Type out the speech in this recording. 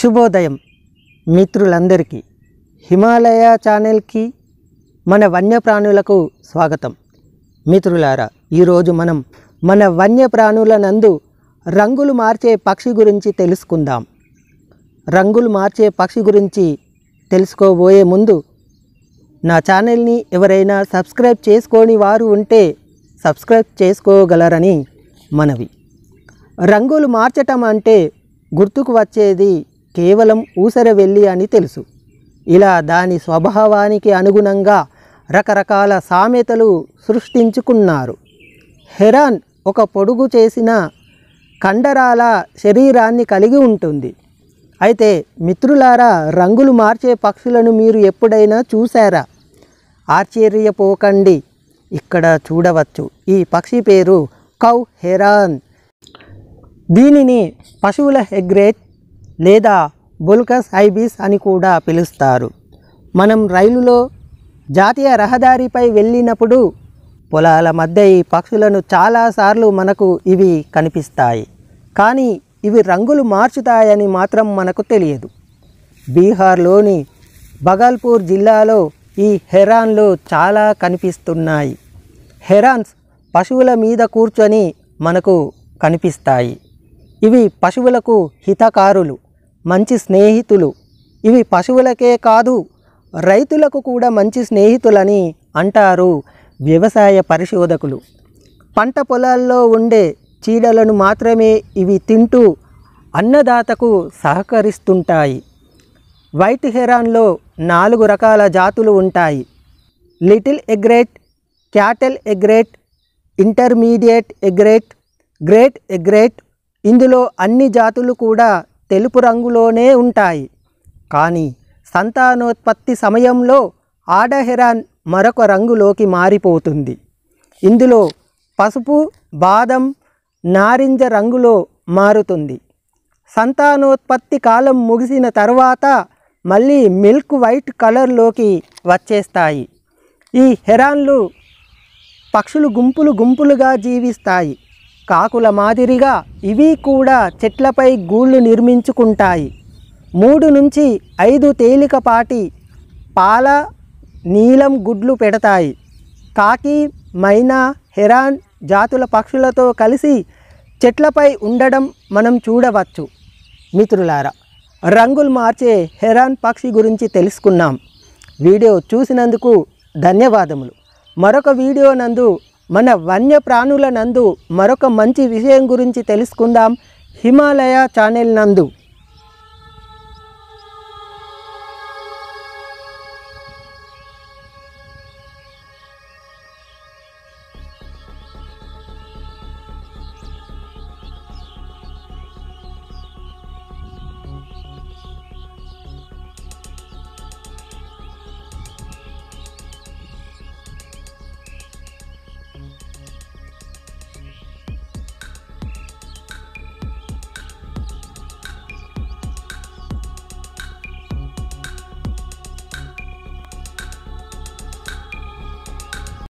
శుభోదయం మిత్రులందరికీ హిమాలయ ఛానల్కి మన వన్యప్రాణులకు స్వాగతం మిత్రులారా ఈరోజు మనం మన వన్యప్రాణుల నందు రంగులు మార్చే పక్షి గురించి తెలుసుకుందాం రంగులు మార్చే పక్షి గురించి తెలుసుకోబోయే ముందు నా ఛానల్ని ఎవరైనా సబ్స్క్రైబ్ చేసుకోని వారు ఉంటే సబ్స్క్రైబ్ చేసుకోగలరని మనవి రంగులు మార్చటం అంటే గుర్తుకు వచ్చేది కేవలం ఊసరవెల్లి అని తెలుసు ఇలా దాని స్వభావానికి అనుగుణంగా రకరకాల సామెతలు సృష్టించుకున్నారు హెరాన్ ఒక పొడుగు చేసిన కండరాల శరీరాన్ని కలిగి ఉంటుంది అయితే మిత్రులారా రంగులు మార్చే పక్షులను మీరు ఎప్పుడైనా చూశారా ఆశ్చర్యపోకండి ఇక్కడ చూడవచ్చు ఈ పక్షి పేరు కౌ హెరాన్ దీనిని పశువుల హెగ్రేట్ లేదా బుల్కస్ హైబీస్ అని కూడా పిలుస్తారు మనం రైలులో జాతీయ రహదారిపై వెళ్ళినప్పుడు పొలాల మధ్య ఈ పక్షులను చాలాసార్లు మనకు ఇవి కనిపిస్తాయి కానీ ఇవి రంగులు మార్చుతాయని మాత్రం మనకు తెలియదు బీహార్లోని బగల్పూర్ జిల్లాలో ఈ హెరాన్లు చాలా కనిపిస్తున్నాయి హెరాన్స్ పశువుల మీద కూర్చొని మనకు కనిపిస్తాయి ఇవి పశువులకు హితకారులు మంచి స్నేహితులు ఇవి పశువులకే కాదు రైతులకు కూడా మంచి స్నేహితులని అంటారు వ్యవసాయ పరిశోధకులు పంట పొలాల్లో ఉండే చీడలను మాత్రమే ఇవి తింటూ అన్నదాతకు సహకరిస్తుంటాయి వైట్ హెరాన్లో నాలుగు రకాల జాతులు ఉంటాయి little egret cattle egret intermediate egret great egret ఇందులో అన్ని జాతులు కూడా తెలుపు రంగులోనే ఉంటాయి కానీ సంతానోత్పత్తి సమయంలో ఆడహెరాన్ మరొక రంగులోకి మారిపోతుంది ఇందులో పసుపు బాదం నారింజ రంగులో మారుతుంది సంతానోత్పత్తి కాలం ముగిసిన తర్వాత మళ్ళీ మిల్క్ వైట్ కలర్లోకి వచ్చేస్తాయి ఈ హెరాన్లు పక్షులు గుంపులు గుంపులుగా జీవిస్తాయి కాకుల మాదిరిగా ఇవి కూడా చెట్లపై గూళ్ళు నిర్మించుకుంటాయి మూడు నుంచి ఐదు తేలికపాటి పాల నీలం గుడ్లు పెడతాయి కాకి మైనా హెరాన్ జాతుల పక్షులతో కలిసి చెట్లపై ఉండడం మనం చూడవచ్చు మిత్రులారా రంగులు మార్చే హెరాన్ పక్షి గురించి తెలుసుకున్నాం వీడియో చూసినందుకు ధన్యవాదములు మరొక వీడియో నందు మన వన్య ప్రాణుల నందు మరొక మంచి విషయం గురించి తెలుసుకుందాం హిమాలయ ఛానల్ నందు